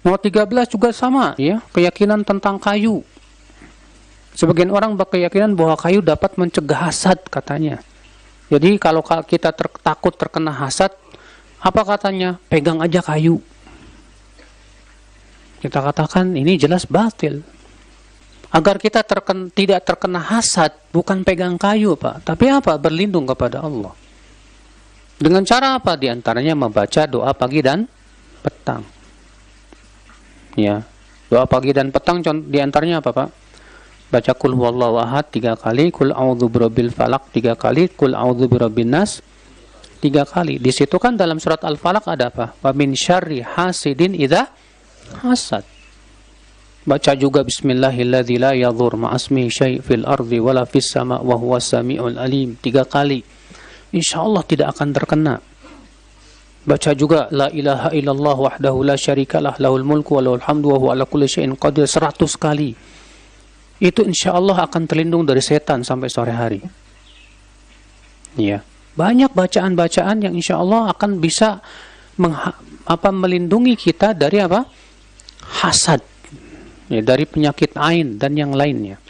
Nomor 13 juga sama ya, keyakinan tentang kayu. Sebagian orang berkeyakinan bahwa kayu dapat mencegah hasad katanya. Jadi kalau kita ter takut terkena hasad, apa katanya? Pegang aja kayu. Kita katakan ini jelas batil. Agar kita terken tidak terkena hasad, bukan pegang kayu, Pak. Tapi apa? Berlindung kepada Allah. Dengan cara apa? Di antaranya membaca doa pagi dan petang. Ya. Doa pagi dan petang diantaranya apa Pak? Baca kul huwallahu ahad tiga kali, kul a'udhu birobil falak tiga kali, kul a'udhu birobin nas tiga kali. Di situ kan dalam surat Al-Falaq ada apa? Wa min syarri hasidin idza hasad. Baca juga bismillahilladzi la yadhur ma'asmi syai' fil ardi wala fis sama' wa huwa samiul alim. Tiga kali. Insya Allah tidak akan terkena Baca juga la ilaha illallah wahdahu la syarikalah lahul mulku wa lahul hamdu wa huwa ala kulli syai'in qadir 100 kali. Itu insya Allah akan terlindung dari setan sampai sore hari. Ya. Banyak bacaan-bacaan yang insya Allah akan bisa apa melindungi kita dari apa? hasad. Ya, dari penyakit ain dan yang lainnya.